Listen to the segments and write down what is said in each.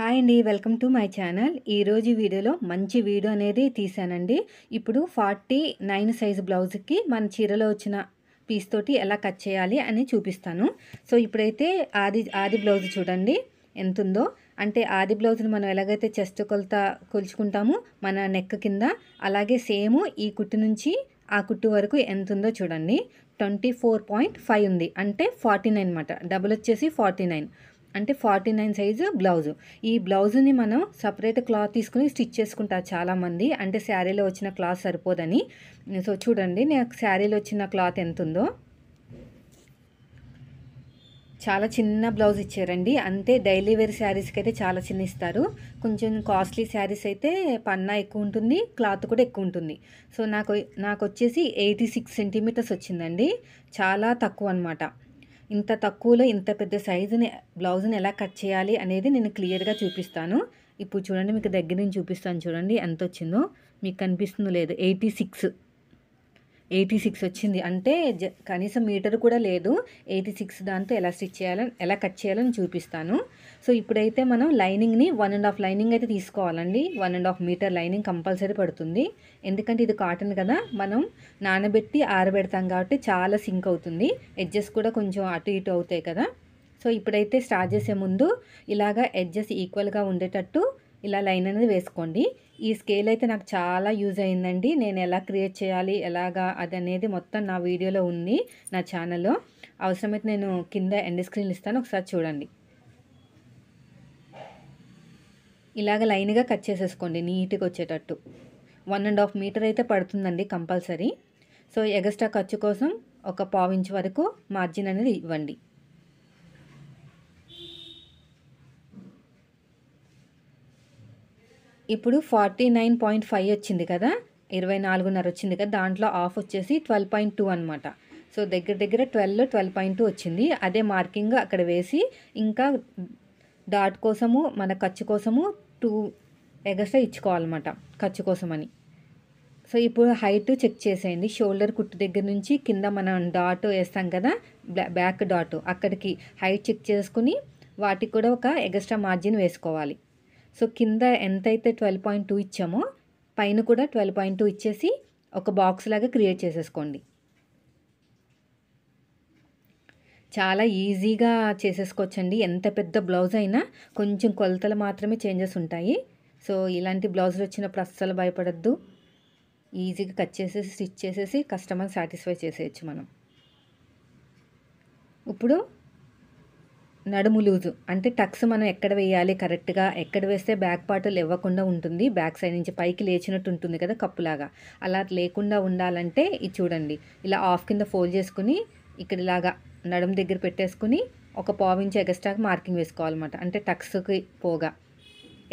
hi అండి welcome to my channel ఈరోజు వీడియోలో మంచి వీడియో అనేది తీసానండి ఇప్పుడు ఫార్టీ నైన్ సైజ్ బ్లౌజ్కి మన చీరలో వచ్చిన పీస్ తోటి ఎలా కట్ చేయాలి అని చూపిస్తాను సో ఇప్పుడైతే ఆది ఆది బ్లౌజ్ చూడండి ఎంత ఉందో అంటే ఆది బ్లౌజ్ని మనం ఎలాగైతే చెస్ట్ కొలత కొలుచుకుంటామో మన నెక్ కింద అలాగే సేమ్ ఈ కుట్టు నుంచి ఆ కుట్టు వరకు ఎంత ఉందో చూడండి ట్వంటీ ఫోర్ పాయింట్ ఫైవ్ ఉంది అంటే ఫార్టీ నైన్ అనమాట డబుల్ వచ్చేసి ఫార్టీ నైన్ అంటే ఫార్టీ నైన్ సైజు బ్లౌజు ఈ బ్లౌజుని మనం సపరేట్ క్లాత్ తీసుకుని స్టిచ్ చేసుకుంటారు చాలామంది అంటే శారీలో వచ్చిన క్లాత్ సరిపోదని సో చూడండి నాకు శారీలో వచ్చిన క్లాత్ ఎంత ఉందో చాలా చిన్న బ్లౌజ్ ఇచ్చారండి అంతే డైలీ వేర్ శారీస్కి అయితే చాలా చిన్న ఇస్తారు కొంచెం కాస్ట్లీ శారీస్ అయితే పన్నా ఎక్కువ ఉంటుంది క్లాత్ కూడా ఎక్కువ ఉంటుంది సో నాకు నాకు వచ్చేసి ఎయిటీ సిక్స్ సెంటీమీటర్స్ వచ్చిందండి చాలా తక్కువ అనమాట ఇంత తక్కువలో ఇంత పెద్ద సైజుని బ్లౌజ్ని ఎలా కట్ చేయాలి అనేది నేను క్లియర్గా చూపిస్తాను ఇప్పుడు చూడండి మీకు దగ్గర నుంచి చూపిస్తాను చూడండి ఎంత వచ్చిందో మీకు కనిపిస్తుందో లేదు ఎయిటీ సిక్స్ ఎయిటీ సిక్స్ వచ్చింది అంటే జ కనీసం మీటర్ కూడా లేదు ఎయిటీ సిక్స్ దాంతో ఎలా స్టిచ్ చేయాలని ఎలా కట్ చేయాలని చూపిస్తాను సో ఇప్పుడైతే మనం లైనింగ్ని వన్ అండ్ హాఫ్ లైనింగ్ అయితే తీసుకోవాలండి one and half metre lining compulsory పడుతుంది ఎందుకంటే ఇది కాటన్ కదా మనం నానబెట్టి ఆరబెడతాం కాబట్టి చాలా సింక్ అవుతుంది ఎడ్జెస్ కూడా కొంచెం అటు ఇటు అవుతాయి కదా సో ఇప్పుడైతే స్టార్ట్ చేసే ముందు ఇలాగా ఎడ్జెస్ ఈక్వల్గా ఉండేటట్టు ఇలా లైన్ అనేది వేసుకోండి ఈ స్కేల్ అయితే నాకు చాలా యూజ్ అయిందండి నేను ఎలా క్రియేట్ చేయాలి ఎలాగా అది అనేది మొత్తం నా వీడియోలో ఉంది నా ఛానల్లో అవసరమైతే నేను కింద ఎండ్ స్క్రీన్లు ఇస్తాను ఒకసారి చూడండి ఇలాగ లైన్గా కట్ చేసేసుకోండి నీట్గా వచ్చేటట్టు వన్ అండ్ హాఫ్ మీటర్ అయితే పడుతుందండి కంపల్సరీ సో ఎగస్ట్రా ఖర్చు కోసం ఒక పావు ఇంచు వరకు మార్జిన్ అనేది ఇవ్వండి ఇప్పుడు ఫార్టీ నైన్ పాయింట్ ఫైవ్ వచ్చింది కదా ఇరవై నాలుగున్నర వచ్చింది కదా దాంట్లో ఆఫ్ వచ్చేసి ట్వెల్వ్ పాయింట్ టూ అనమాట సో దగ్గర దగ్గర ట్వెల్వ్ ట్వెల్వ్ పాయింట్ టూ వచ్చింది అదే మార్కింగ్ అక్కడ వేసి ఇంకా డాట్ కోసము మన ఖర్చు కోసము టూ ఎగస్ట్రా ఇచ్చుకోవాలన్నమాట ఖర్చు కోసమని సో ఇప్పుడు హైట్ చెక్ చేసేయండి షోల్డర్ కుట్టు దగ్గర నుంచి కింద మనం డాట్ వేస్తాం కదా బ్యాక్ డాట్ అక్కడికి హైట్ చెక్ చేసుకుని వాటికి కూడా ఒక ఎగస్ట్రా మార్జిన్ వేసుకోవాలి సో కింద ఎంతైతే ట్వెల్వ్ పాయింట్ టూ ఇచ్చామో పైన కూడా ట్వెల్వ్ పాయింట్ టూ ఇచ్చేసి ఒక బాక్స్ లాగా క్రియేట్ చేసేసుకోండి చాలా ఈజీగా చేసేసుకోవచ్చండి ఎంత పెద్ద బ్లౌజ్ అయినా కొంచెం కొలతలు మాత్రమే చేంజెస్ ఉంటాయి సో ఇలాంటి బ్లౌజులు వచ్చినప్పుడు అస్సలు భయపడద్దు ఈజీగా కట్ చేసేసి స్టిచ్ చేసేసి కస్టమర్ సాటిస్ఫై చేసేయచ్చు మనం ఇప్పుడు నడుము లూజు అంటే టక్స్ మనం ఎక్కడ వేయాలి కరెక్ట్గా ఎక్కడ వేస్తే బ్యాక్ పార్ట్లు ఇవ్వకుండా ఉంటుంది బ్యాక్ సైడ్ నుంచి పైకి లేచినట్టు ఉంటుంది కదా కప్పులాగా అలా లేకుండా ఉండాలంటే ఇది చూడండి ఇలా ఆఫ్ కింద ఫోల్డ్ చేసుకుని ఇక్కడ ఇలాగా నడుము దగ్గర పెట్టేసుకుని ఒక పావించి ఎగస్ట్రాకి మార్కింగ్ వేసుకోవాలన్నమాట అంటే టక్స్కి పోగా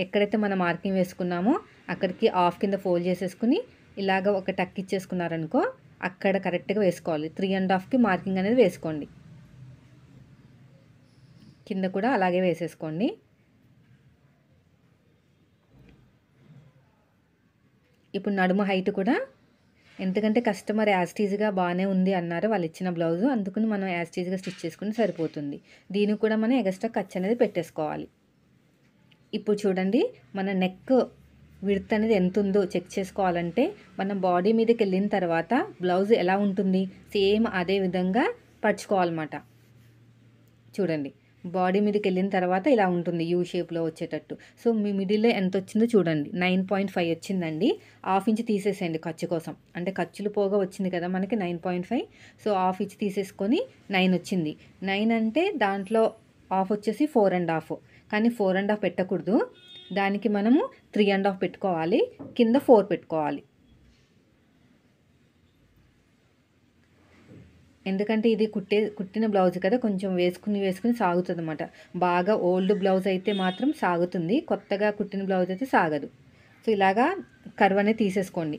ఎక్కడైతే మనం మార్కింగ్ వేసుకున్నామో అక్కడికి ఆఫ్ కింద ఫోల్డ్ చేసేసుకుని ఇలాగ ఒక టక్ ఇచ్చేసుకున్నారనుకో అక్కడ కరెక్ట్గా వేసుకోవాలి త్రీ అండ్ హాఫ్కి మార్కింగ్ అనేది వేసుకోండి కింద కూడా అలాగే వేసేసుకోండి ఇప్పుడు నడుము హైట్ కూడా ఎందుకంటే కస్టమర్ యాస్టీజ్గా బాగానే ఉంది అన్నారు వాళ్ళు ఇచ్చిన బ్లౌజ్ అందుకుని మనం యాస్టీజ్గా స్టిచ్ చేసుకుని సరిపోతుంది దీనికి కూడా మనం ఎక్స్ట్రా ఖర్చు అనేది పెట్టేసుకోవాలి ఇప్పుడు చూడండి మన నెక్ విడత్ అనేది ఎంత ఉందో చెక్ చేసుకోవాలంటే మనం బాడీ మీదకి వెళ్ళిన తర్వాత బ్లౌజ్ ఎలా ఉంటుంది సేమ్ అదే విధంగా పరుచుకోవాలన్నమాట చూడండి బాడీ మీదకి వెళ్ళిన తర్వాత ఇలా ఉంటుంది యూ షేప్లో వచ్చేటట్టు సో మీ మిడిల్లో ఎంత వచ్చిందో చూడండి నైన్ పాయింట్ ఫైవ్ వచ్చిందండి హాఫ్ ఇంచ్ తీసేసేయండి ఖర్చు కోసం అంటే ఖర్చులు పోగా వచ్చింది కదా మనకి nine point five so half inch తీసేసుకొని నైన్ వచ్చింది నైన్ అంటే దాంట్లో హాఫ్ వచ్చేసి ఫోర్ అండ్ హాఫ్ కానీ ఫోర్ అండ్ హాఫ్ పెట్టకూడదు దానికి మనము త్రీ అండ్ హాఫ్ పెట్టుకోవాలి కింద ఫోర్ పెట్టుకోవాలి ఎందుకంటే ఇది కుట్టే కుట్టిన బ్లౌజ్ కదా కొంచెం వేసుకుని వేసుకుని సాగుతుంది అనమాట బాగా ఓల్డ్ బ్లౌజ్ అయితే మాత్రం సాగుతుంది కొత్తగా కుట్టిన బ్లౌజ్ అయితే సాగదు సో ఇలాగా కర్వ్ అనేది తీసేసుకోండి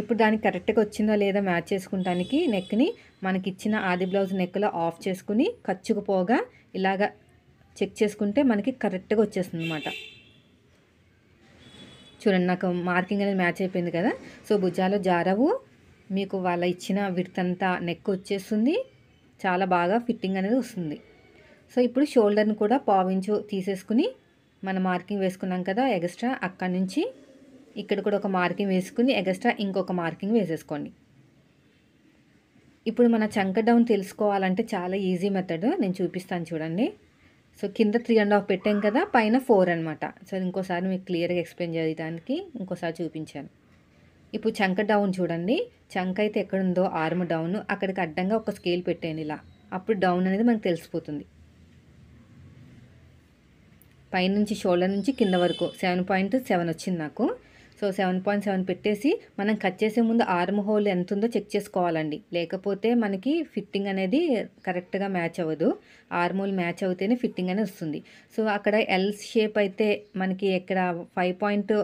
ఇప్పుడు దానికి కరెక్ట్గా వచ్చిందో లేదో మ్యాచ్ చేసుకుంటానికి నెక్ని మనకి ఇచ్చిన ఆది బ్లౌజ్ నెక్లో ఆఫ్ చేసుకుని ఖర్చుకుపోగా ఇలాగా చెక్ చేసుకుంటే మనకి కరెక్ట్గా వచ్చేస్తుంది అనమాట చూడండి నాకు మార్కింగ్ అనేది మ్యాచ్ అయిపోయింది కదా సో భుజాలు జారవు మీకు వాళ్ళ ఇచ్చిన విడతంతా నెక్ వచ్చేస్తుంది చాలా బాగా ఫిట్టింగ్ అనేది వస్తుంది సో ఇప్పుడు షోల్డర్ని కూడా పావించు తీసేసుకుని మన మార్కింగ్ వేసుకున్నాం కదా ఎగస్ట్రా అక్కడి నుంచి ఇక్కడ కూడా ఒక మార్కింగ్ వేసుకుని ఎగస్ట్రా ఇంకొక మార్కింగ్ వేసేసుకోండి ఇప్పుడు మన చంక డౌన్ తెలుసుకోవాలంటే చాలా ఈజీ మెథడ్ నేను చూపిస్తాను చూడండి సో కింద త్రీ అండ్ హాఫ్ పెట్టాం కదా పైన ఫోర్ అనమాట సో ఇంకోసారి మీకు క్లియర్గా ఎక్స్ప్లెయిన్ చేయడానికి ఇంకోసారి చూపించాను ఇప్పుడు చంక డౌన్ చూడండి చంక అయితే ఎక్కడుందో ఆర్మ్ డౌన్ అక్కడికి అడ్డంగా ఒక స్కేల్ పెట్టేయండి ఇలా అప్పుడు డౌన్ అనేది మనకు తెలిసిపోతుంది పైనుంచి షోల్డర్ నుంచి కింద వరకు సెవెన్ పాయింట్ సెవెన్ వచ్చింది నాకు సో సెవెన్ పాయింట్ సెవెన్ పెట్టేసి మనం కట్ చేసే ముందు ఆర్మ్ హోల్ ఎంత ఉందో చెక్ చేసుకోవాలండి లేకపోతే మనకి ఫిట్టింగ్ అనేది కరెక్ట్గా మ్యాచ్ అవ్వదు ఆర్మ్ హోల్ మ్యాచ్ అవుతేనే ఫిట్టింగ్ అనేది వస్తుంది సో అక్కడ ఎల్ షేప్ అయితే మనకి ఎక్కడ five point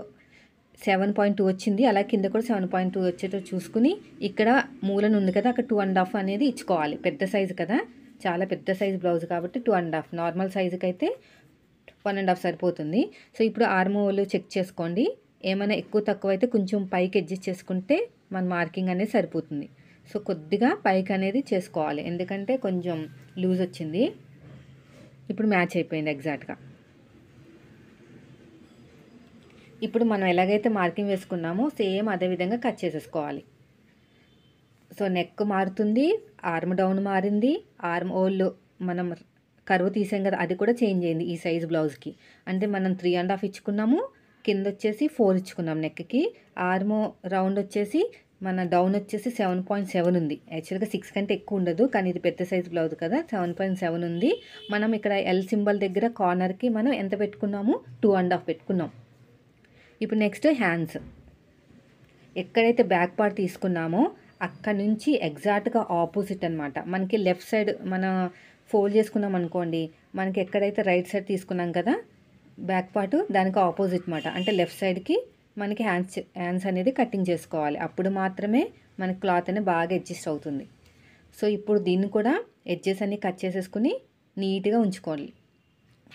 seven point two వచ్చింది అలా కింద కూడా సెవెన్ పాయింట్ టూ వచ్చేటట్టు చూసుకుని ఇక్కడ మూలన ఉంది కదా అక్కడ టూ అండ్ హాఫ్ అనేది ఇచ్చుకోవాలి పెద్ద సైజు కదా చాలా పెద్ద సైజు బ్లౌజ్ కాబట్టి టూ అండ్ హాఫ్ నార్మల్ సైజుకి అయితే వన్ అండ్ హాఫ్ సరిపోతుంది సో ఇప్పుడు ఆర్మోలు చెక్ చేసుకోండి ఏమైనా ఎక్కువ తక్కువ అయితే కొంచెం పైకి అడ్జస్ట్ చేసుకుంటే మన మార్కింగ్ అనేది సరిపోతుంది సో కొద్దిగా పైకి అనేది చేసుకోవాలి ఎందుకంటే కొంచెం లూజ్ వచ్చింది ఇప్పుడు మ్యాచ్ అయిపోయింది ఎగ్జాక్ట్గా ఇప్పుడు మనం ఎలాగైతే మార్కింగ్ వేసుకున్నామో సేమ్ అదే విధంగా కట్ చేసేసుకోవాలి సో నెక్ మారుతుంది ఆర్మ్ డౌన్ మారింది ఆర్మ్ ఓళ్ళు మనం కరువు తీసాం కదా అది కూడా చేంజ్ అయింది ఈ సైజ్ బ్లౌజ్కి అంటే మనం త్రీ అండ్ హాఫ్ ఇచ్చుకున్నాము కింద వచ్చేసి ఫోర్ ఇచ్చుకున్నాం నెక్కి ఆర్మ్ రౌండ్ వచ్చేసి మన డౌన్ వచ్చేసి సెవెన్ పాయింట్ సెవెన్ ఉంది యాక్చువల్గా సిక్స్ కంటే ఎక్కువ ఉండదు కానీ ఇది పెద్ద సైజ్ బ్లౌజ్ కదా సెవెన్ పాయింట్ సెవెన్ ఉంది మనం ఇక్కడ ఎల్ సింబల్ దగ్గర కార్నర్కి మనం ఎంత పెట్టుకున్నాము టూ అండ్ హాఫ్ పెట్టుకున్నాం ఇప్పుడు నెక్స్ట్ హ్యాండ్స్ ఎక్కడైతే బ్యాక్ పార్ట్ తీసుకున్నామో అక్కడ నుంచి ఎగ్జాక్ట్గా ఆపోజిట్ అనమాట మనకి లెఫ్ట్ సైడ్ మన ఫోల్డ్ చేసుకున్నాం అనుకోండి మనకి ఎక్కడైతే రైట్ సైడ్ తీసుకున్నాం కదా బ్యాక్ పార్ట్ దానికి ఆపోజిట్ అనమాట అంటే లెఫ్ట్ సైడ్కి మనకి హ్యాండ్స్ హ్యాండ్స్ అనేది కటింగ్ చేసుకోవాలి అప్పుడు మాత్రమే మన క్లాత్ అనేది బాగా అడ్జస్ట్ అవుతుంది సో ఇప్పుడు దీన్ని కూడా ఎడ్జెస్ అన్నీ కట్ చేసేసుకుని నీట్గా ఉంచుకోవాలి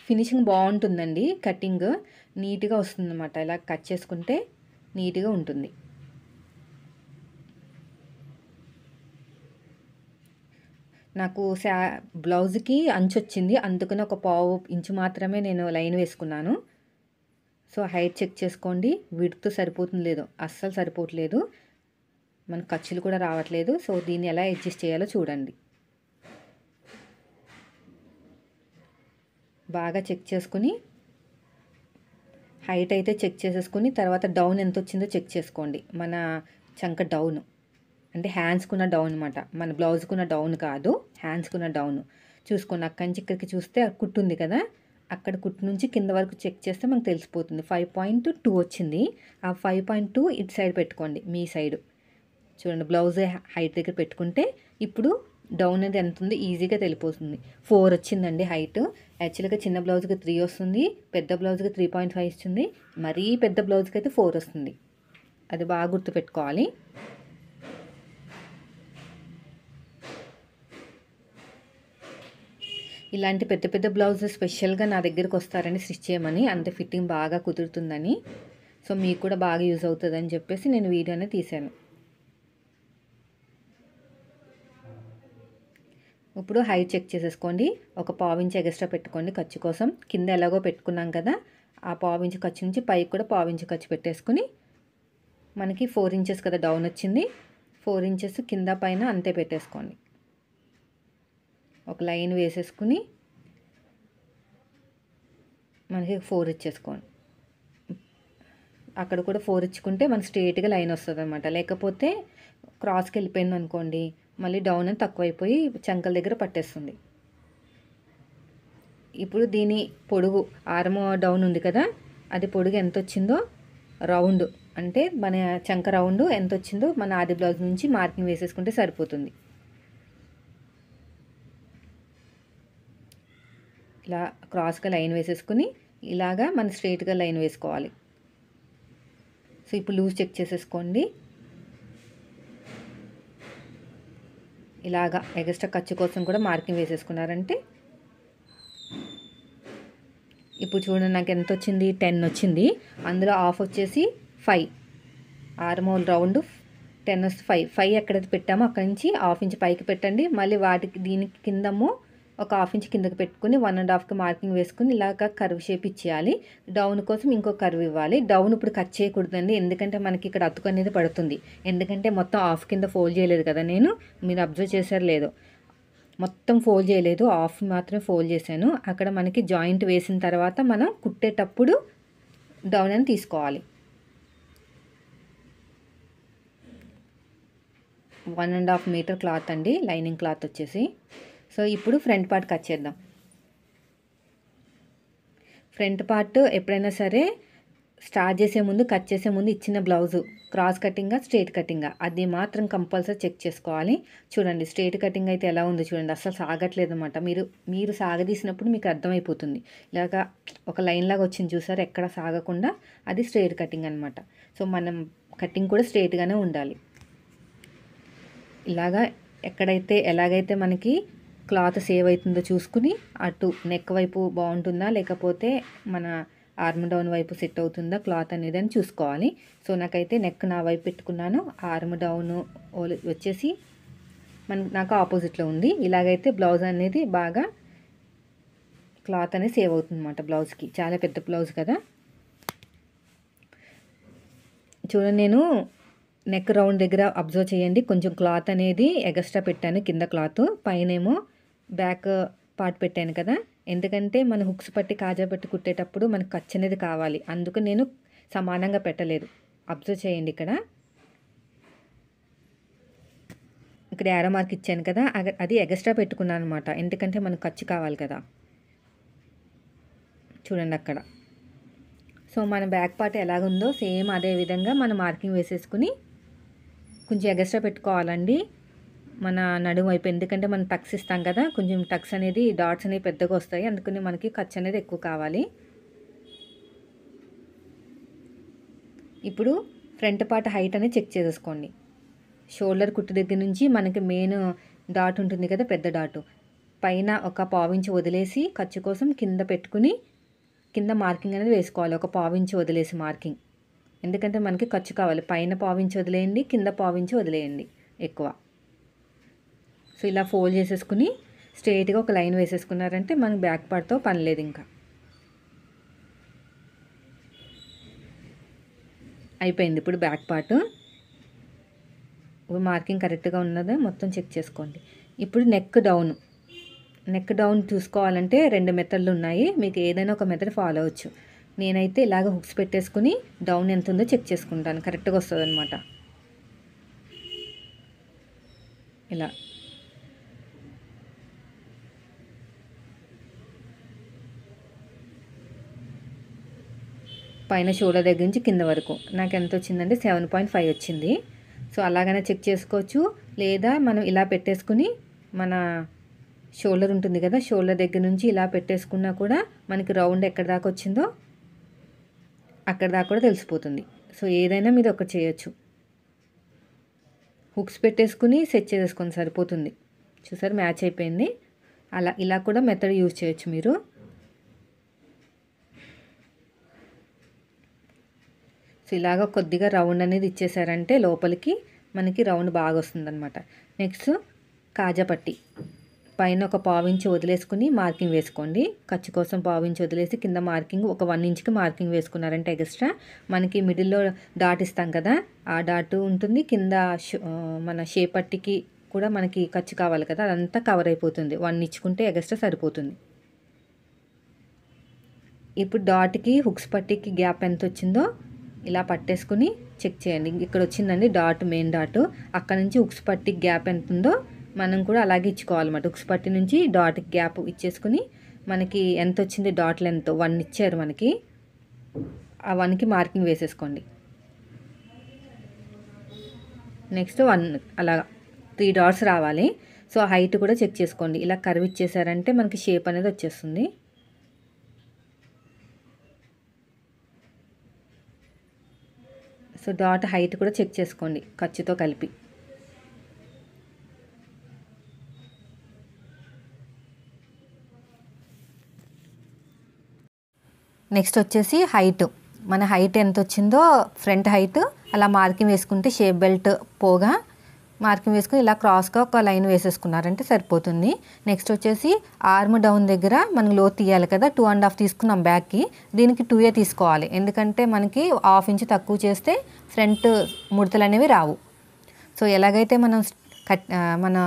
ఫినిషింగ్ బాగుంటుందండి కటింగ్ నీట్గా వస్తుంది అనమాట ఇలా కట్ చేసుకుంటే నీట్గా ఉంటుంది నాకు శా బ్లౌజ్కి అంచు వచ్చింది అందుకని ఒక పావు ఇంచు మాత్రమే నేను లైన్ వేసుకున్నాను సో హైట్ చెక్ చేసుకోండి విడుతు సరిపోతుంది లేదు అస్సలు సరిపోవట్లేదు మనకు ఖర్చులు కూడా రావట్లేదు సో దీన్ని ఎలా అడ్జస్ట్ చేయాలో చూడండి బాగా చెక్ చేసుకుని హైట్ అయితే చెక్ చేసేసుకుని తర్వాత డౌన్ ఎంత వచ్చిందో చెక్ చేసుకోండి మన చంక డౌన్ అంటే హ్యాండ్స్కున్న డౌన్ అనమాట మన బ్లౌజ్కున్న డౌన్ కాదు హ్యాండ్స్కున్న డౌన్ చూసుకోండి అక్కడి నుంచి ఇక్కడికి చూస్తే కుట్టు ఉంది కదా అక్కడ కుట్టు నుంచి కింద వరకు చెక్ చేస్తే మనకు తెలిసిపోతుంది ఫైవ్ పాయింట్ టూ వచ్చింది ఆ ఫైవ్ పాయింట్ టూ ఇటు సైడ్ పెట్టుకోండి మీ సైడు చూడండి బ్లౌజ్ హైట్ దగ్గర పెట్టుకుంటే ఇప్పుడు డౌన్ అనేది ఎంత ఉంది ఈజీగా తెలిపోతుంది ఫోర్ వచ్చిందండి హైట్ యాక్చువల్గా చిన్న బ్లౌజ్కి త్రీ వస్తుంది పెద్ద బ్లౌజ్కి త్రీ పాయింట్ ఫైవ్ ఇస్తుంది మరీ పెద్ద బ్లౌజ్కి అయితే ఫోర్ వస్తుంది అది బాగా గుర్తుపెట్టుకోవాలి ఇలాంటి పెద్ద పెద్ద బ్లౌజ్ స్పెషల్గా నా దగ్గరికి వస్తారని స్టిచ్ చేయమని అంత ఫిట్టింగ్ బాగా కుదురుతుందని సో మీకు కూడా బాగా యూజ్ అవుతుందని చెప్పేసి నేను వీడియోనే తీశాను ఇప్పుడు హైట్ చెక్ చేసేసుకోండి ఒక పావించి ఎగస్ట్రా పెట్టుకోండి ఖర్చు కోసం కింద ఎలాగో పెట్టుకున్నాం కదా ఆ పావించి ఖర్చు నుంచి పైకి కూడా పావించి ఖర్చు పెట్టేసుకుని మనకి ఫోర్ ఇంచెస్ కదా డౌన్ వచ్చింది ఫోర్ ఇంచెస్ కింద పైన అంతే పెట్టేసుకోండి ఒక లైన్ వేసేసుకుని మనకి ఫోర్ ఇచ్చేసుకోండి అక్కడ కూడా ఫోర్ ఇచ్చుకుంటే మనకి స్ట్రేట్గా లైన్ వస్తుంది అనమాట లేకపోతే క్రాస్కి వెళ్ళిపోయింది అనుకోండి మళ్ళీ డౌన్ అని తక్కువైపోయి చంకల దగ్గర పట్టేస్తుంది ఇప్పుడు దీని పొడుగు ఆరము డౌన్ ఉంది కదా అది పొడుగు ఎంత వచ్చిందో రౌండ్ అంటే మన చంక రౌండ్ ఎంత వచ్చిందో మన ఆది బ్లౌజ్ నుంచి మార్కింగ్ వేసేసుకుంటే సరిపోతుంది ఇలా క్రాస్గా లైన్ వేసేసుకుని ఇలాగా మనం స్ట్రైట్గా లైన్ వేసుకోవాలి సో ఇప్పుడు లూజ్ చెక్ చేసేసుకోండి ఇలాగా ఎగస్ట్రా ఖర్చు కోసం కూడా మార్కింగ్ వేసేసుకున్నారంటే ఇప్పుడు చూడండి నాకు ఎంత వచ్చింది టెన్ వచ్చింది అందులో ఆఫ్ వచ్చేసి ఫైవ్ ఆర్మోల్ రౌండ్ టెన్ వస్తే ఫైవ్ ఫైవ్ ఎక్కడైతే పెట్టామో అక్కడి నుంచి ఆఫ్ ఇంచి పైకి పెట్టండి మళ్ళీ వాటికి దీనికి కిందము ఒక హాఫ్ ఇంచ్ కిందకు పెట్టుకుని వన్ అండ్ హాఫ్కి మార్కింగ్ వేసుకుని ఇలాగ కర్వ్ షేప్ ఇచ్చేయాలి డౌన్ కోసం ఇంకో కర్వ్ ఇవ్వాలి డౌన్ ఇప్పుడు కట్ చేయకూడదండి ఎందుకంటే మనకి ఇక్కడ అతుకు అనేది పడుతుంది ఎందుకంటే మొత్తం హాఫ్ కింద ఫోల్డ్ చేయలేదు కదా నేను మీరు అబ్జర్వ్ చేశారు లేదో మొత్తం ఫోల్డ్ చేయలేదు హాఫ్ మాత్రమే ఫోల్డ్ చేశాను అక్కడ మనకి జాయింట్ వేసిన తర్వాత మనం కుట్టేటప్పుడు డౌన్ అని తీసుకోవాలి one and half meter cloth అండి లైనింగ్ క్లాత్ వచ్చేసి సో ఇప్పుడు ఫ్రంట్ పార్ట్ కట్ చేద్దాం ఫ్రంట్ పార్ట్ ఎప్పుడైనా సరే స్టార్ట్ చేసే ముందు కట్ చేసే ముందు ఇచ్చిన బ్లౌజు క్రాస్ కటింగా స్ట్రేట్ కటింగా అది మాత్రం కంపల్సరీ చెక్ చేసుకోవాలి చూడండి స్ట్రేట్ కటింగ్ అయితే ఎలా ఉందో చూడండి అసలు సాగట్లేదు అనమాట మీరు మీరు సాగదీసినప్పుడు మీకు అర్థమైపోతుంది ఇలాగ ఒక లైన్ లాగా వచ్చింది చూసారు ఎక్కడ సాగకుండా అది స్ట్రేట్ కటింగ్ అనమాట సో మనం కటింగ్ కూడా స్ట్రేట్గానే ఉండాలి ఇలాగా ఎక్కడైతే ఎలాగైతే మనకి క్లాత్ సేవ్ అవుతుందో చూసుకుని అటు నెక్ వైపు బాగుంటుందా లేకపోతే మన ఆర్మ్ డౌన్ వైపు సెట్ అవుతుందా క్లాత్ అనేది అని చూసుకోవాలి సో నాకైతే నెక్ నా వైపు పెట్టుకున్నాను ఆర్మ్ డౌన్ వచ్చేసి మన నాకు ఆపోజిట్లో ఉంది ఇలాగైతే బ్లౌజ్ అనేది బాగా క్లాత్ అనేది సేవ్ అవుతుంది అనమాట బ్లౌజ్కి చాలా పెద్ద బ్లౌజ్ కదా చూడండి నేను నెక్ రౌండ్ దగ్గర అబ్జర్వ్ చేయండి కొంచెం క్లాత్ అనేది ఎగస్ట్రా పెట్టాను కింద క్లాత్ పైనేమో బ్యాక్ పార్ట్ పెట్టాను కదా ఎందుకంటే మన హుక్స్ పట్టి కాజా పట్టి కుట్టేటప్పుడు మనకు ఖచ్చినది కావాలి అందుకు నేను సమానంగా పెట్టలేదు అబ్జర్వ్ చేయండి ఇక్కడ ఇక్కడ యారో మార్క్ ఇచ్చాను కదా అది ఎగస్ట్రా పెట్టుకున్నాను అనమాట ఎందుకంటే మనకు ఖర్చు కావాలి కదా చూడండి అక్కడ సో మన బ్యాక్ పార్ట్ ఎలాగుందో సేమ్ అదే విధంగా మనం మార్కింగ్ వేసేసుకుని కొంచెం ఎగస్ట్రా పెట్టుకోవాలండి మన నడుము వైపు ఎందుకంటే మనం టక్స్ ఇస్తాం కదా కొంచెం టక్స్ అనేది డాట్స్ అనేవి పెద్దగా వస్తాయి అందుకని మనకి ఖర్చు అనేది ఎక్కువ కావాలి ఇప్పుడు ఫ్రంట్ పార్ట్ హైట్ అనేది చెక్ చేసేసుకోండి షోల్డర్ కుట్టు దగ్గర నుంచి మనకి మెయిన్ డాట్ ఉంటుంది కదా పెద్ద డాటు పైన ఒక పావించి వదిలేసి ఖర్చు కోసం కింద పెట్టుకుని కింద మార్కింగ్ అనేది వేసుకోవాలి ఒక పావించి వదిలేసి మార్కింగ్ ఎందుకంటే మనకి ఖర్చు కావాలి పైన పావించి వదిలేయండి కింద పావించి వదిలేయండి ఎక్కువ సో ఇలా ఫోల్డ్ చేసేసుకుని స్ట్రైట్గా ఒక లైన్ వేసేసుకున్నారంటే మనకు బ్యాక్ పార్ట్తో పని లేదు ఇంకా అయిపోయింది ఇప్పుడు బ్యాక్ పార్ట్ మార్కింగ్ కరెక్ట్గా ఉన్నదో మొత్తం చెక్ చేసుకోండి ఇప్పుడు నెక్ డౌన్ నెక్ డౌన్ చూసుకోవాలంటే రెండు మెథడ్లు ఉన్నాయి మీకు ఏదైనా ఒక మెథడ్ ఫాలో అవ్వచ్చు నేనైతే ఇలాగ హుక్స్ పెట్టేసుకుని డౌన్ ఎంత ఉందో చెక్ చేసుకుంటాను కరెక్ట్గా వస్తుంది అనమాట ఇలా పైన షోల్డర్ దగ్గర నుంచి కింద వరకు నాకు ఎంత వచ్చిందంటే సెవెన్ పాయింట్ ఫైవ్ వచ్చింది సో అలాగనే చెక్ చేసుకోవచ్చు లేదా మనం ఇలా పెట్టేసుకుని మన షోల్డర్ ఉంటుంది కదా షోల్డర్ దగ్గర నుంచి ఇలా పెట్టేసుకున్నా కూడా మనకి రౌండ్ ఎక్కడ దాకా వచ్చిందో అక్కడ దాకా కూడా తెలిసిపోతుంది సో ఏదైనా మీరు ఒకటి చేయొచ్చు హుక్స్ పెట్టేసుకుని సెట్ చేసేసుకొని సరిపోతుంది చూసారు మ్యాచ్ అయిపోయింది అలా ఇలా కూడా మెథడ్ యూజ్ చేయొచ్చు మీరు సో ఇలాగ కొద్దిగా రౌండ్ అనేది ఇచ్చేసారంటే లోపలికి మనకి రౌండ్ బాగా వస్తుందన్నమాట నెక్స్ట్ కాజాపట్టి పైన ఒక పావించి వదిలేసుకుని మార్కింగ్ వేసుకోండి ఖర్చు కోసం పావించి వదిలేసి కింద మార్కింగ్ ఒక వన్ ఇంచ్కి మార్కింగ్ వేసుకున్నారంటే ఎక్స్ట్రా మనకి మిడిల్లో డాట్ ఇస్తాం కదా ఆ డాట్ ఉంటుంది కింద మన షేపట్టికి కూడా మనకి ఖర్చు కావాలి కదా అదంతా కవర్ అయిపోతుంది వన్ ఇచ్చుకుంటే ఎక్స్ట్రా సరిపోతుంది ఇప్పుడు డాట్కి హుక్స్ పట్టికి గ్యాప్ ఎంత వచ్చిందో ఇలా పట్టేసుకుని చెక్ చేయండి ఇక్కడ వచ్చిందండి డాట్ మెయిన్ డాట్ అక్కడ నుంచి ఉక్స్ పట్టి గ్యాప్ ఎంత ఉందో మనం కూడా అలాగే ఇచ్చుకోవాలన్నమాట ఉక్స్ పట్టి నుంచి డాట్ గ్యాప్ ఇచ్చేసుకుని మనకి ఎంత వచ్చింది డాట్ లెంత్ వన్ ఇచ్చారు మనకి ఆ వన్కి మార్కింగ్ వేసేసుకోండి నెక్స్ట్ వన్ అలా త్రీ డాట్స్ రావాలి సో హైట్ కూడా చెక్ చేసుకోండి ఇలా కర్వ్ ఇచ్చేసారంటే మనకి షేప్ అనేది వచ్చేస్తుంది సో డాట్ హైట్ కూడా చెక్ చేసుకోండి ఖర్చుతో కలిపి నెక్స్ట్ వచ్చేసి హైట్ మన హైట్ ఎంత వచ్చిందో ఫ్రంట్ హైట్ అలా మార్కింగ్ వేసుకుంటే షేప్ బెల్ట్ పోగా మార్కింగ్ వేసుకుని ఇలా క్రాస్గా ఒక లైన్ వేసేసుకున్నారంటే సరిపోతుంది నెక్స్ట్ వచ్చేసి ఆర్మ్ డౌన్ దగ్గర మనం లో తీయాలి కదా టూ అండ్ హాఫ్ తీసుకున్నాం బ్యాక్కి దీనికి టూయే తీసుకోవాలి ఎందుకంటే మనకి హాఫ్ ఇంచ్ తక్కువ చేస్తే ఫ్రంట్ ముడతలు అనేవి రావు సో ఎలాగైతే మనం కట్ మన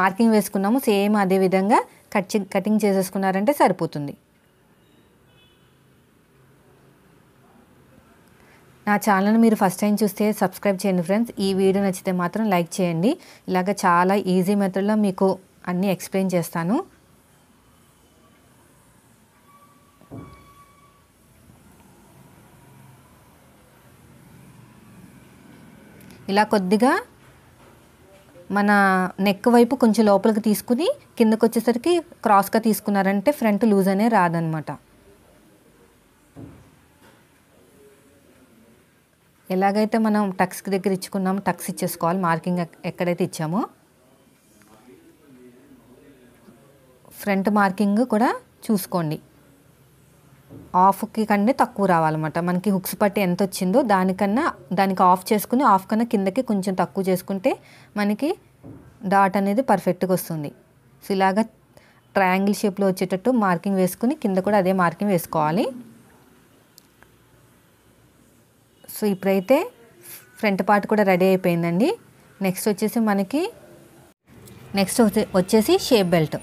మార్కింగ్ వేసుకున్నాము సేమ్ అదే విధంగా కట్ కటింగ్ చేసేసుకున్నారంటే సరిపోతుంది నా ఛానల్ని మీరు ఫస్ట్ టైం చూస్తే సబ్స్క్రైబ్ చేయండి ఫ్రెండ్స్ ఈ వీడియో నచ్చితే మాత్రం లైక్ చేయండి ఇలాగ చాలా ఈజీ మెథడ్లో మీకు అన్నీ ఎక్స్ప్లెయిన్ చేస్తాను ఇలా కొద్దిగా మన నెక్ వైపు కొంచెం లోపలికి తీసుకుని కిందకు వచ్చేసరికి క్రాస్గా తీసుకున్నారంటే ఫ్రంట్ లూజ్ అనే రాదనమాట ఎలాగైతే మనం టక్స్కి దగ్గర ఇచ్చుకున్నామో టక్స్ ఇచ్చేసుకోవాలి మార్కింగ్ ఎక్కడైతే ఇచ్చామో ఫ్రంట్ మార్కింగ్ కూడా చూసుకోండి ఆఫ్కి కంటే తక్కువ రావాలన్నమాట మనకి హుక్స్ పట్టి ఎంత వచ్చిందో దానికన్నా దానికి ఆఫ్ చేసుకుని ఆఫ్ కన్నా కిందకి కొంచెం తక్కువ చేసుకుంటే మనకి డాట్ అనేది పర్ఫెక్ట్గా వస్తుంది సో ఇలాగ ట్రయాంగిల్ షేప్లో వచ్చేటట్టు మార్కింగ్ వేసుకుని కింద కూడా అదే మార్కింగ్ వేసుకోవాలి సో ఇప్పుడైతే ఫ్రంట్ పార్ట్ కూడా రెడీ అయిపోయిందండి నెక్స్ట్ వచ్చేసి మనకి నెక్స్ట్ వచ్చేసి షేప్ బెల్ట్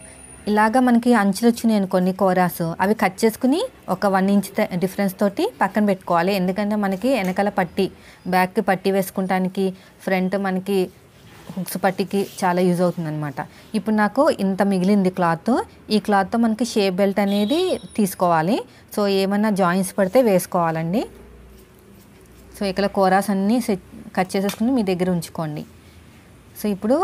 ఇలాగా మనకి అంచులు వచ్చినాయి అనుకోండి కోరాస్ అవి కట్ చేసుకుని ఒక వన్ ఇంచ్ డిఫరెన్స్ తోటి పక్కన పెట్టుకోవాలి ఎందుకంటే మనకి వెనకాల పట్టి బ్యాక్ పట్టి వేసుకుంటానికి ఫ్రంట్ మనకి హుక్స్ పట్టికి చాలా యూజ్ అవుతుందన్నమాట ఇప్పుడు నాకు ఇంత మిగిలింది క్లాత్ ఈ క్లాత్తో మనకి షేప్ బెల్ట్ అనేది తీసుకోవాలి సో ఏమైనా జాయింట్స్ పడితే వేసుకోవాలండి సో ఇక్కడ కోరాస్ అన్నీ కట్ చేసేసుకుని మీ దగ్గర ఉంచుకోండి సో ఇప్పుడు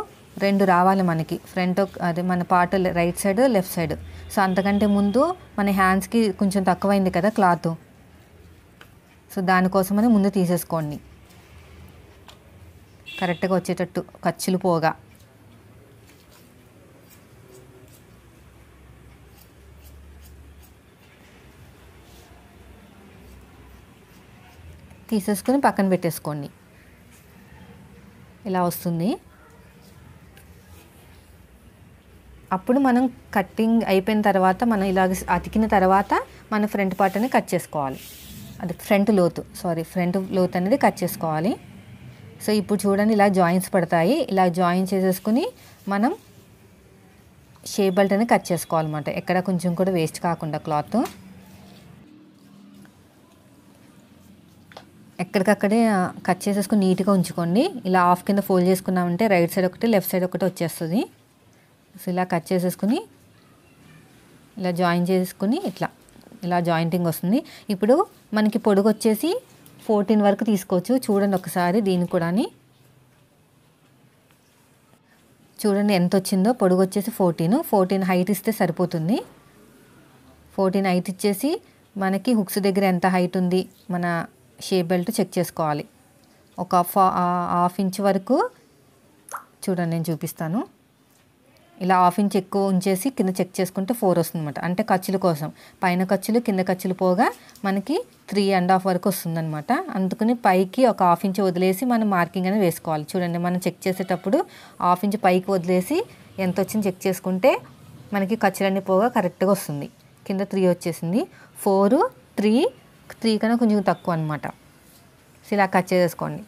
రెండు రావాలి మనకి ఫ్రంట్ అదే మన part right side left side so అంతకంటే ముందు మన హ్యాండ్స్కి కొంచెం తక్కువైంది కదా క్లాత్ సో దానికోసమని ముందు తీసేసుకోండి కరెక్ట్గా వచ్చేటట్టు ఖర్చులు పోగా తీసేసుకొని పక్కన పెట్టేసుకోండి ఇలా వస్తుంది అప్పుడు మనం కట్టింగ్ అయిపోయిన తర్వాత మనం ఇలాగ అతికిన తర్వాత మన ఫ్రంట్ పార్ట్ అనేది కట్ చేసుకోవాలి అది ఫ్రంట్ లోతు సారీ ఫ్రంట్ లోతు అనేది కట్ చేసుకోవాలి సో ఇప్పుడు చూడండి ఇలా జాయింట్స్ పడతాయి ఇలా జాయిన్ చేసేసుకుని మనం షేప్ బెల్ట్ అనేది కట్ చేసుకోవాలన్నమాట ఎక్కడ కొంచెం కూడా వేస్ట్ కాకుండా క్లాత్ ఎక్కడికక్కడే కట్ చేసేసుకుని నీట్గా ఉంచుకోండి ఇలా ఆఫ్ కింద ఫోల్డ్ చేసుకున్నామంటే రైట్ సైడ్ ఒకటి లెఫ్ట్ సైడ్ ఒకటి వచ్చేస్తుంది సో ఇలా కట్ చేసేసుకుని ఇలా జాయిన్ చేసుకుని ఇట్లా ఇలా జాయింటింగ్ వస్తుంది ఇప్పుడు మనకి పొడుగు వచ్చేసి ఫోర్టీన్ వరకు తీసుకోవచ్చు చూడండి ఒకసారి దీనికి కూడా చూడండి ఎంత వచ్చిందో పొడుగు వచ్చేసి ఫోర్టీన్ ఫోర్టీన్ హైట్ ఇస్తే సరిపోతుంది ఫోర్టీన్ హైట్ ఇచ్చేసి మనకి హుక్స్ దగ్గర ఎంత హైట్ ఉంది మన షే బెల్ట్ చెక్ చేసుకోవాలి ఒక హాఫ్ ఇంచ్ వరకు చూడండి నేను చూపిస్తాను ఇలా హాఫ్ ఇంచ్ ఎక్కువ ఉంచేసి కింద చెక్ చేసుకుంటే ఫోర్ వస్తుంది అనమాట అంటే ఖర్చుల కోసం పైన ఖర్చులు కింద ఖర్చులు పోగా మనకి త్రీ అండ్ హాఫ్ వరకు వస్తుందన్నమాట అందుకని పైకి ఒక హాఫ్ ఇంచ్ వదిలేసి మనం మార్కింగ్ అనేది వేసుకోవాలి చూడండి మనం చెక్ చేసేటప్పుడు హాఫ్ ఇంచ్ పైకి వదిలేసి ఎంత వచ్చింది చెక్ చేసుకుంటే మనకి ఖర్చులన్నీ పోగా కరెక్ట్గా వస్తుంది కింద త్రీ వచ్చేసింది ఫోరు త్రీ త్రీ కన్నా కొంచెం తక్కువ అనమాట సో ఇలా కట్ చేసేసుకోండి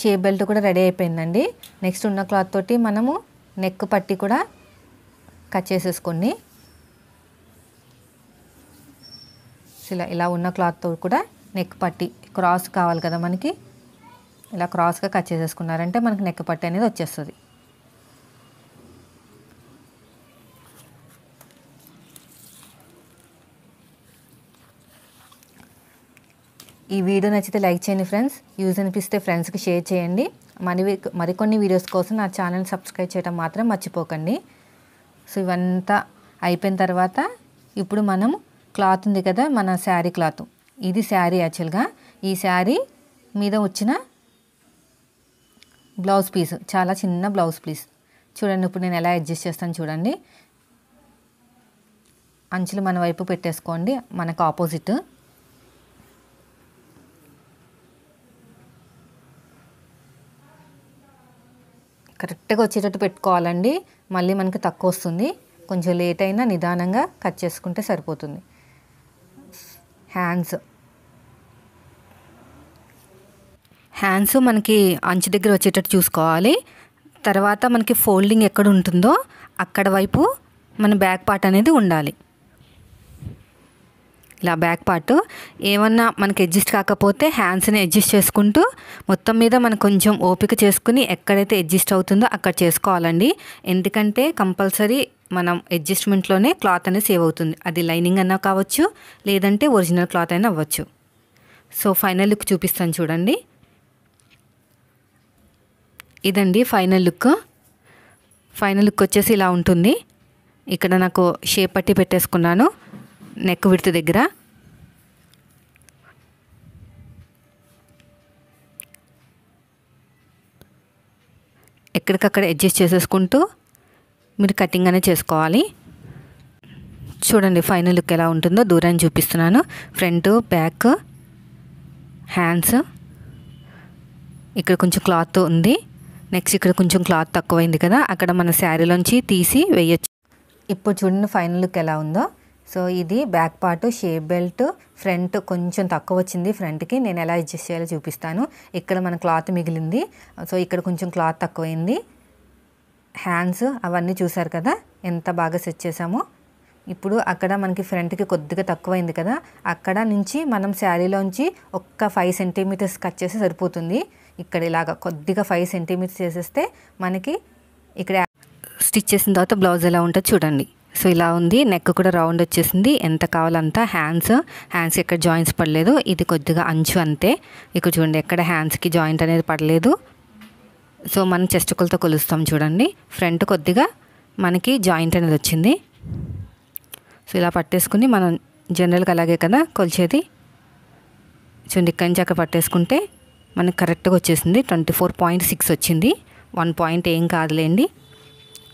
షేప్ బెల్ట్ కూడా రెడీ అయిపోయిందండి నెక్స్ట్ ఉన్న క్లాత్ తోటి మనము నెక్ పట్టి కూడా కట్ చేసేసుకోండి ఇలా ఇలా ఉన్న క్లాత్తో కూడా నెక్ పట్టి క్రాస్ కావాలి కదా మనకి ఇలా క్రాస్గా కట్ చేసేసుకున్నారంటే మనకి నెక్ పట్టి అనేది వచ్చేస్తుంది ఈ వీడియో నచ్చితే లైక్ చేయండి ఫ్రెండ్స్ యూజ్ అనిపిస్తే ఫ్రెండ్స్కి షేర్ చేయండి మరి మరికొన్ని వీడియోస్ కోసం నా ఛానల్ సబ్స్క్రైబ్ చేయడం మాత్రం మర్చిపోకండి సో ఇవంతా అయిపోయిన తర్వాత ఇప్పుడు మనం క్లాత్ ఉంది కదా మన శారీ క్లాత్ ఇది శారీ యాక్చువల్గా ఈ శారీ మీద వచ్చిన బ్లౌజ్ పీస్ చాలా చిన్న బ్లౌజ్ పీస్ చూడండి ఇప్పుడు నేను ఎలా అడ్జస్ట్ చేస్తాను చూడండి అంచులు మన వైపు పెట్టేసుకోండి మనకు ఆపోజిట్ కరెక్ట్గా వచ్చేటట్టు పెట్టుకోవాలండి మళ్ళీ మనకి తక్కువ వస్తుంది కొంచెం లేట్ అయినా నిదానంగా కట్ చేసుకుంటే సరిపోతుంది హ్యాండ్స్ హ్యాండ్స్ మనకి అంచు దగ్గర వచ్చేటట్టు చూసుకోవాలి తర్వాత మనకి ఫోల్డింగ్ ఎక్కడ ఉంటుందో అక్కడ వైపు మన బ్యాక్ పార్ట్ అనేది ఉండాలి ఇలా బ్యాక్ పార్ట్ ఏమన్నా మనకి అడ్జస్ట్ కాకపోతే హ్యాండ్స్ని అడ్జస్ట్ చేసుకుంటూ మొత్తం మీద మనం కొంచెం ఓపిక చేసుకుని ఎక్కడైతే అడ్జస్ట్ అవుతుందో అక్కడ చేసుకోవాలండి ఎందుకంటే కంపల్సరీ మనం అడ్జస్ట్మెంట్లోనే క్లాత్ అనేది సేవ్ అవుతుంది అది లైనింగ్ అన్నా కావచ్చు లేదంటే ఒరిజినల్ క్లాత్ అయినా అవ్వచ్చు సో ఫైనల్ లుక్ చూపిస్తాను చూడండి ఇదండి ఫైనల్ లుక్ ఫైనల్ లుక్ వచ్చేసి ఇలా ఉంటుంది ఇక్కడ నాకు షేప్ పట్టి పెట్టేసుకున్నాను నెక్ విడత దగ్గర ఎక్కడికక్కడ అడ్జస్ట్ చేసేసుకుంటూ మీరు కటింగ్ అనేది చేసుకోవాలి చూడండి ఫైనల్ లుక్ ఎలా ఉంటుందో దూరాన్ని చూపిస్తున్నాను ఫ్రంట్ బ్యాక్ హ్యాండ్స్ ఇక్కడ కొంచెం క్లాత్ ఉంది నెక్స్ట్ ఇక్కడ కొంచెం క్లాత్ తక్కువైంది కదా అక్కడ మన శారీలోంచి తీసి వేయచ్చు ఇప్పుడు చూడండి ఫైనల్ లుక్ ఎలా ఉందో సో ఇది back part shape belt front కొంచెం తక్కువ వచ్చింది ఫ్రంట్కి నేను ఎలా అడ్జస్ట్ చేయాలో చూపిస్తాను ఇక్కడ మన క్లాత్ మిగిలింది సో ఇక్కడ కొంచెం క్లాత్ తక్కువైంది హ్యాండ్స్ అవన్నీ చూసారు కదా ఎంత బాగా సెట్ చేసామో ఇప్పుడు అక్కడ మనకి ఫ్రంట్కి కొద్దిగా తక్కువైంది కదా అక్కడ నుంచి మనం శారీలోంచి ఒక్క ఫైవ్ సెంటీమీటర్స్ కట్ చేస్తే సరిపోతుంది ఇక్కడ ఇలాగ కొద్దిగా ఫైవ్ సెంటీమీటర్స్ చేసేస్తే మనకి ఇక్కడ స్టిచ్ చేసిన తర్వాత బ్లౌజ్ ఎలా ఉంటుంది చూడండి సో ఇలా ఉంది నెక్ కూడా రౌండ్ వచ్చేసింది ఎంత కావాలంతా హ్యాండ్స్ హ్యాండ్స్ ఎక్కడ జాయింట్స్ పడలేదు ఇది కొద్దిగా అంచు అంతే ఇక్కడ చూడండి ఎక్కడ హ్యాండ్స్కి జాయింట్ అనేది పడలేదు సో మనం చెస్టుకులతో కొలుస్తాం చూడండి ఫ్రంట్ కొద్దిగా మనకి జాయింట్ అనేది వచ్చింది సో ఇలా పట్టేసుకుని మనం జనరల్గా అలాగే కదా కొలిచేది చూడండి ఇక్కడి నుంచి అక్కడ పట్టేసుకుంటే మనకి కరెక్ట్గా వచ్చేసింది ట్వంటీ ఫోర్ పాయింట్ సిక్స్ వచ్చింది వన్ పాయింట్ ఏం కాదులేండి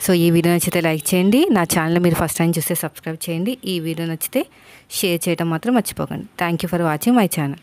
సో ఈ వీడియో నచ్చితే లైక్ చేయండి నా ఛానల్ మీరు ఫస్ట్ టైం చూస్తే సబ్స్క్రైబ్ చేయండి ఈ వీడియో నచ్చితే షేర్ చేయడం మాత్రం మర్చిపోకండి thank for watching my channel